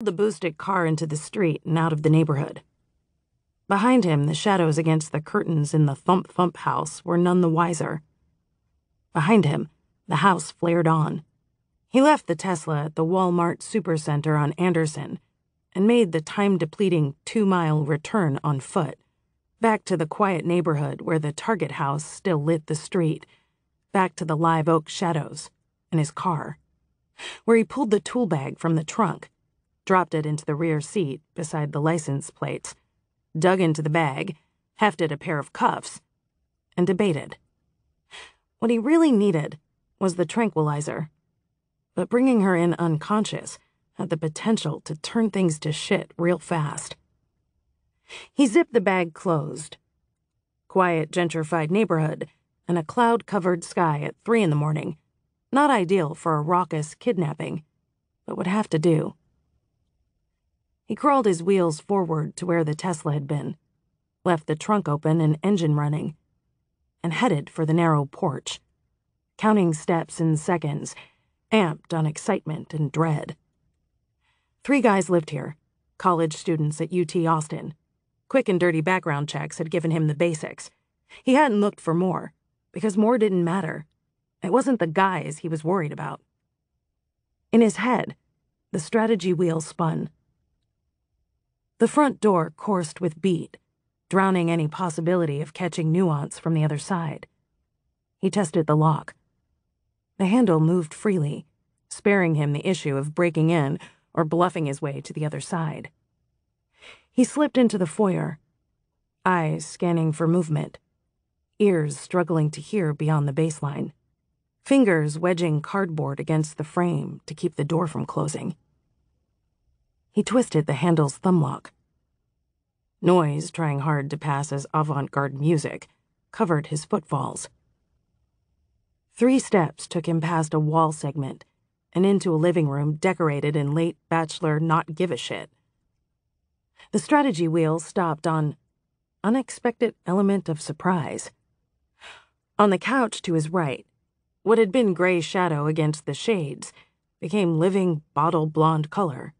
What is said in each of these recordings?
the boosted car into the street and out of the neighborhood. Behind him, the shadows against the curtains in the thump thump house were none the wiser. Behind him, the house flared on. He left the Tesla at the Walmart Supercenter on Anderson and made the time depleting two mile return on foot, back to the quiet neighborhood where the Target house still lit the street, back to the live oak shadows and his car, where he pulled the tool bag from the trunk dropped it into the rear seat beside the license plate, dug into the bag, hefted a pair of cuffs, and debated. What he really needed was the tranquilizer, but bringing her in unconscious had the potential to turn things to shit real fast. He zipped the bag closed. Quiet, gentrified neighborhood and a cloud covered sky at three in the morning. Not ideal for a raucous kidnapping, but would have to do. He crawled his wheels forward to where the Tesla had been, left the trunk open and engine running, and headed for the narrow porch, counting steps in seconds, amped on excitement and dread. Three guys lived here, college students at UT Austin. Quick and dirty background checks had given him the basics. He hadn't looked for more, because more didn't matter. It wasn't the guys he was worried about. In his head, the strategy wheel spun. The front door coursed with beat, drowning any possibility of catching nuance from the other side. He tested the lock. The handle moved freely, sparing him the issue of breaking in or bluffing his way to the other side. He slipped into the foyer, eyes scanning for movement, ears struggling to hear beyond the baseline, fingers wedging cardboard against the frame to keep the door from closing. He twisted the handle's thumb lock. Noise, trying hard to pass as avant garde music, covered his footfalls. Three steps took him past a wall segment and into a living room decorated in late bachelor not give a shit. The strategy wheel stopped on unexpected element of surprise. On the couch to his right, what had been gray shadow against the shades became living bottle blonde color.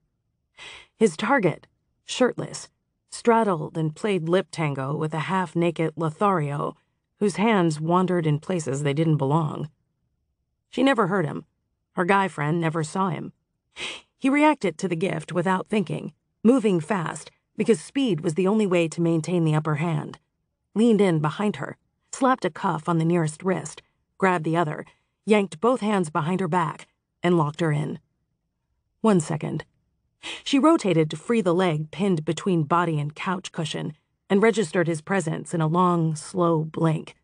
His target, shirtless, straddled and played lip tango with a half naked Lothario whose hands wandered in places they didn't belong. She never heard him. Her guy friend never saw him. He reacted to the gift without thinking, moving fast because speed was the only way to maintain the upper hand. Leaned in behind her, slapped a cuff on the nearest wrist, grabbed the other, yanked both hands behind her back, and locked her in. One second. She rotated to free the leg pinned between body and couch cushion and registered his presence in a long, slow blink.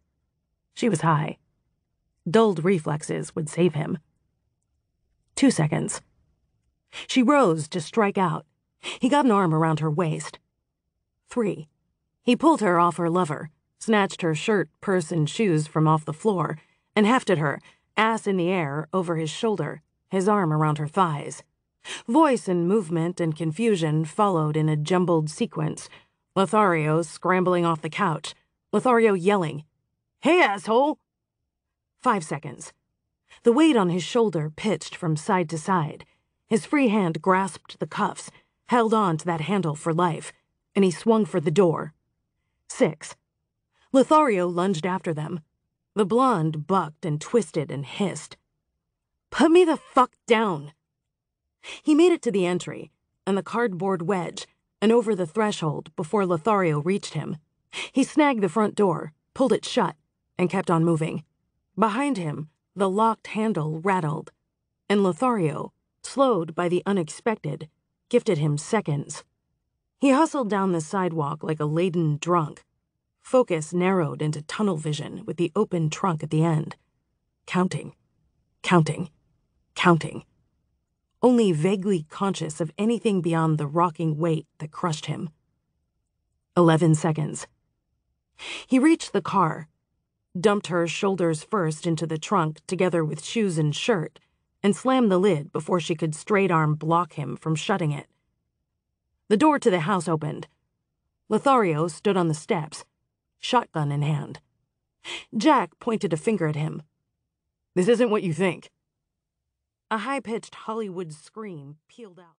She was high. Dulled reflexes would save him. Two seconds. She rose to strike out. He got an arm around her waist. Three. He pulled her off her lover, snatched her shirt, purse, and shoes from off the floor, and hefted her, ass in the air, over his shoulder, his arm around her thighs. Voice and movement and confusion followed in a jumbled sequence. Lothario scrambling off the couch. Lothario yelling, Hey, asshole! Five seconds. The weight on his shoulder pitched from side to side. His free hand grasped the cuffs, held on to that handle for life, and he swung for the door. Six. Lothario lunged after them. The blonde bucked and twisted and hissed. Put me the fuck down! He made it to the entry and the cardboard wedge and over the threshold before Lothario reached him. He snagged the front door, pulled it shut, and kept on moving. Behind him, the locked handle rattled, and Lothario, slowed by the unexpected, gifted him seconds. He hustled down the sidewalk like a laden drunk. Focus narrowed into tunnel vision with the open trunk at the end. Counting, counting, counting only vaguely conscious of anything beyond the rocking weight that crushed him. Eleven seconds. He reached the car, dumped her shoulders first into the trunk together with shoes and shirt, and slammed the lid before she could straight arm block him from shutting it. The door to the house opened. Lothario stood on the steps, shotgun in hand. Jack pointed a finger at him. This isn't what you think. A high pitched Hollywood scream pealed out.